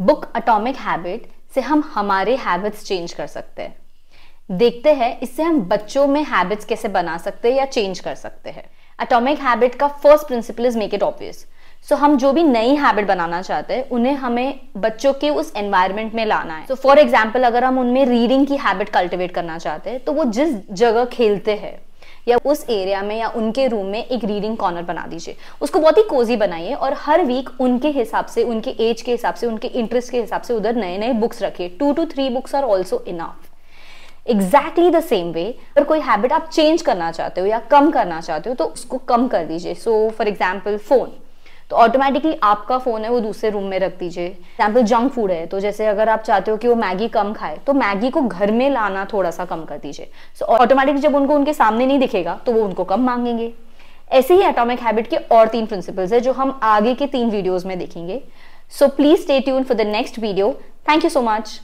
Book atomic habit से हम हमारे हैबिट्स चेंज कर सकते हैं देखते हैं इससे हम बच्चों में हैबिट्स कैसे बना सकते हैं या चेंज कर सकते हैं अटोमिक हैबिट का first principle is make it obvious so हम जो भी नई हैबिट बनाना चाहते हैं उन्हें हमें बच्चों के उस एनवायरमेंट में लाना है सो फॉर एग्जाम्पल अगर हम उनमें रीडिंग की हैबिट कल्टिवेट करना चाहते हैं तो वो जिस जगह खेलते हैं या उस एरिया में या उनके रूम में एक रीडिंग कॉर्नर बना दीजिए उसको बहुत ही कोजी बनाइए और हर वीक उनके हिसाब से उनके एज के हिसाब से उनके इंटरेस्ट के हिसाब से उधर नए नए बुक्स रखिए two two three books are also enough exactly the same way अगर कोई हैबिट आप चेंज करना चाहते हो या कम करना चाहते हो तो उसको कम कर दीजिए सो फॉर एग्जाम्पल फोन तो ऑटोमेटिकली आपका फ़ोन है वो दूसरे रूम में रख दीजिए एग्जाम्पल जंक फूड है तो जैसे अगर आप चाहते हो कि वो मैगी कम खाए तो मैगी को घर में लाना थोड़ा सा कम कर दीजिए सो ऑटोमेटिकली जब उनको उनके सामने नहीं दिखेगा तो वो उनको कम मांगेंगे ऐसे ही एटॉमिक हैबिट के और तीन प्रिंसिपल्स है जो हम आगे के तीन वीडियोज़ में देखेंगे so please stay tune for the next video thank you so much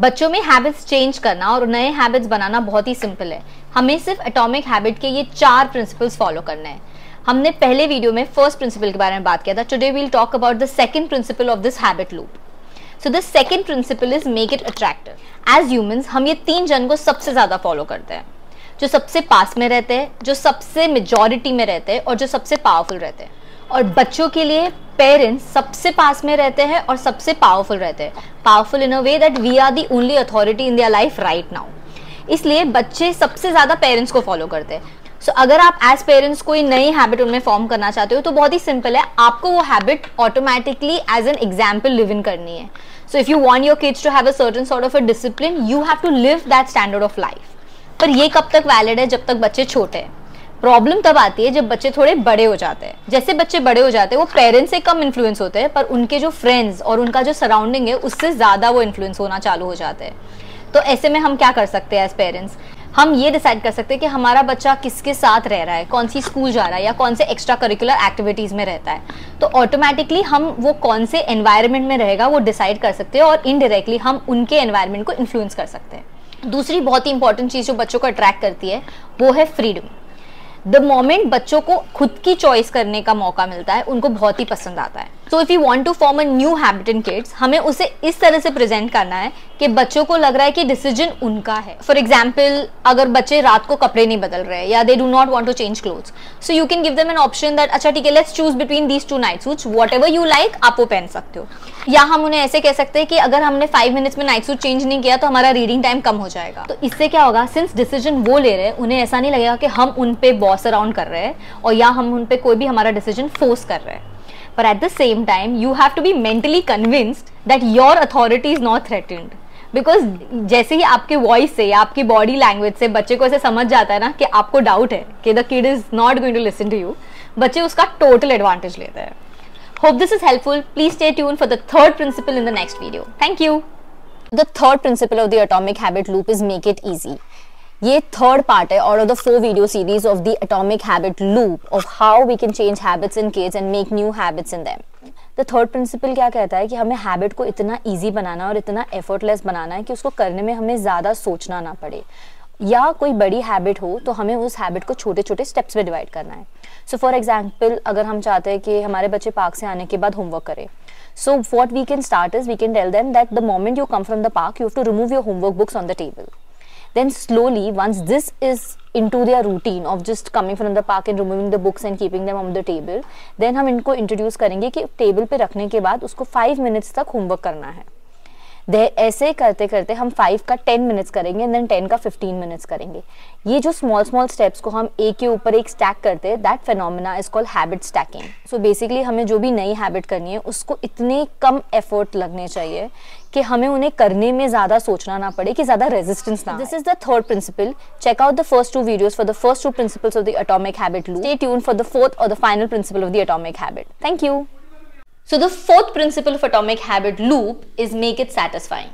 बच्चों में हैबिट्स चेंज करना और नए हैबिट्स बनाना बहुत ही सिंपल है हमें सिर्फ एटॉमिक हैबिट के ये चार प्रिंसिपल्स फॉलो करना है हमने पहले वीडियो में फर्स्ट प्रिंसिपल के बारे में बात किया था today we'll talk about the second principle of this habit loop so the second principle is make it attractive as human हम ये तीन जन को सबसे ज़्यादा फॉलो करते हैं जो सबसे पास में रहते हैं जो सबसे मेजॉरिटी में रहते हैं और जो सबसे पावरफुल रहते हैं और बच्चों के लिए पेरेंट्स सबसे पास में रहते हैं और सबसे पावरफुल रहते हैं powerful in a way that we are the only authority in their life right now इसलिए बच्चे सबसे ज़्यादा पेरेंट्स को फॉलो करते हैं सो so, अगर आप एज पेरेंट्स कोई नई हैबिट उनमें फॉर्म करना चाहते हो तो बहुत ही सिंपल है आपको वो habit automatically as an example live in करनी है so if you want your kids to have a certain sort of a discipline you have to live that standard of life पर ये कब तक वैलिड है जब तक बच्चे छोटे हैं प्रॉब्लम तब आती है जब बच्चे थोड़े बड़े हो जाते हैं जैसे बच्चे बड़े हो जाते हैं वो पेरेंट्स से कम इन्फ्लुएंस होते हैं पर उनके जो फ्रेंड्स और उनका जो सराउंडिंग है उससे ज़्यादा वो इन्फ्लुएंस होना चालू हो जाते हैं तो ऐसे में हम क्या कर सकते हैं एज पेरेंट्स हम ये डिसाइड कर सकते हैं कि हमारा बच्चा किसके साथ रह रहा है कौन सी स्कूल जा रहा है या कौन से एक्स्ट्रा करिकुलर एक्टिविटीज़ में रहता है तो ऑटोमेटिकली हम वो कौन से एनवायरनमेंट में रहेगा वो डिसाइड कर सकते हैं और इनडायरेक्टली हम उनके एनवायरनमेंट को इन्फ्लुएंस कर सकते हैं दूसरी बहुत ही इंपॉर्टेंट चीज़ जो बच्चों को अट्रैक्ट करती है वो है फ्रीडम द मोमेंट बच्चों को खुद की चॉइस करने का मौका मिलता है उनको बहुत ही पसंद आता है so if you want to form a new habit in kids हमें उसे इस तरह से प्रेजेंट करना है कि बच्चों को लग रहा है कि डिसीजन उनका है फॉर एग्जाम्पल अगर बच्चे रात को कपड़े नहीं बदल रहे या they do not want to change cloth so you can give them an option that अच्छा ठीक है let's choose between these two night suit whatever you like आप वो पहन सकते हो या हम उन्हें ऐसे कह सकते हैं कि अगर हमने फाइव मिनट्स में नाइट सूट चेंज नहीं किया तो हमारा रीडिंग टाइम कम हो जाएगा तो इससे क्या होगा सिंस डिसीजन वो ले रहे हैं उन्हें ऐसा नहीं लगेगा कि हम उन पे बॉस अराउंड कर रहे हैं और या हम उन पर कोई भी हमारा डिसीजन फोर्स कर रहे हैं But at the same time, you have to be mentally convinced that your authority is not threatened. Because जैसे ही आपके वॉइस से आपकी बॉडी लैंग्वेज से बच्चे को ऐसे समझ जाता है ना कि आपको डाउट है कि the kid is not going to listen to you बच्चे उसका टोटल एडवांटेज लेते हैं hope this is helpful please stay tune for the third principle in the next video thank you The third principle of the atomic habit loop is make it easy. ये third part है और the four video series of the atomic habit loop of how we can change habits in kids and make new habits in them the third principle क्या कहता है कि हमें habit को इतना ईजी बनाना और इतना एफर्टलेस बनाना है कि उसको करने में हमें ज़्यादा सोचना ना पड़े या कोई बड़ी हैबिट हो तो हमें उस हैबिट को छोटे छोटे स्टेप्स में डिवाइड करना है सो फॉर एग्जाम्पल अगर हम चाहते हैं कि हमारे बच्चे पार्क से आने के बाद होमवर्क करें so what we can start is we can tell them that the moment you come from the park you have to remove your homework books on the table then slowly once this is into their routine of just coming from the park and removing the books and keeping them on the table then hum inko introduce karenge ki table pe rakhne ke baad usko 5 minutes tak homework karna hai दे ऐसे करते करते हम five का ten minutes करेंगे and then ten का fifteen minutes करेंगे ये जो स्मॉल स्मॉल स्टेप्स को हम एक के ऊपर एक स्टैक करते हैं that phenomena is called habit stacking so basically हमें जो भी नई हैबिट करनी है उसको इतने कम एफर्ट लगने चाहिए कि हमें उन्हें करने में ज़्यादा सोचना ना पड़े कि ज़्यादा रेजिस्टेंस ना this is the third principle check out the first two videos for the first two principles of the atomic habit loop stay tune for the fourth और the final principle of the atomic habit thank you so the fourth principle of atomic habit loop is make it satisfying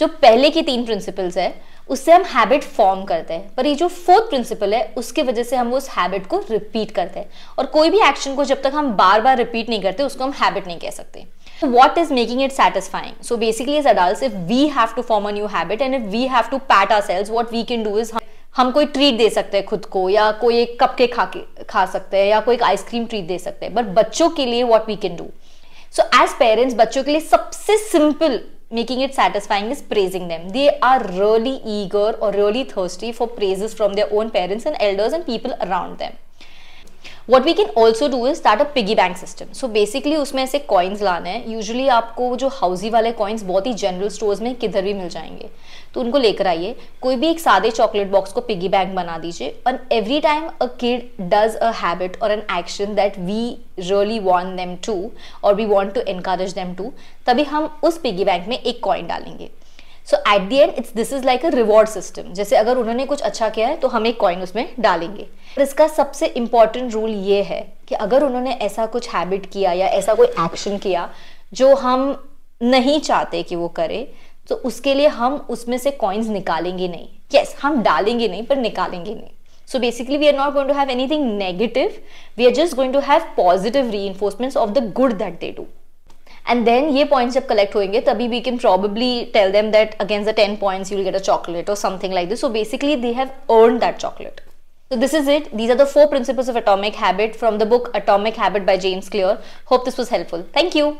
जो पहले की तीन principles है उससे हम habit form करते हैं पर ये जो फोर्थ प्रिंसिपल है उसके वजह से हम उस हैबिट को रिपीट करते हैं और कोई भी एक्शन को जब तक हम बार बार रिपीट नहीं करते उसको हम हैबिट नहीं कह सकते what is making it satisfying so basically is adults if we have to form a habit and and we have to pat our selves what we can do is हम, हम कोई ट्रीट दे सकते हैं खुद को या कोई एक कप के खा के खा सकते हैं या कोई एक आइसक्रीम ट्रीट दे सकते हैं बट बच्चों के लिए what we can do so as parents बच्चों के लिए सबसे simple making it satisfying is praising them they are really eager और really thirsty for praises from their own parents and elders and people around them what we can also do is start a piggy bank system so basically उसमें ऐसे coins लाने हैं usually आपको जो housie वाले coins बहुत ही general stores में किधर भी मिल जाएंगे तो उनको लेकर आइए कोई भी एक सादे चॉकलेट बॉक्स को पिगी बैंक बना दीजिए and every time a kid does a habit और an action that we really want them to और we want to encourage them to तभी हम उस पिगी बैंक में एक कॉइन डालेंगे so at the end it's this is like a reward system जैसे अगर उन्होंने कुछ अच्छा किया है तो हम एक कॉइन उसमें डालेंगे पर इसका सबसे इंपॉर्टेंट रूल ये है कि अगर उन्होंने ऐसा कुछ हैबिट किया या ऐसा कोई एक्शन किया जो हम नहीं चाहते कि वो करे तो उसके लिए हम उसमें से कॉइन्स निकालेंगे नहीं यस yes, हम डालेंगे नहीं पर निकालेंगे नहीं So basically, we are not going to have anything negative. We are just going to have positive reinforcements of the good that they do. And then ये पॉइंट्स जब कलेक्ट होंगे तभी we can probably tell them that against the ten points you will get a chocolate और something like this so basically they have earn that chocolate So this is it. These are the four principles of atomic habit from the book Atomic Habit by James Clear. Hope this was helpful. Thank you.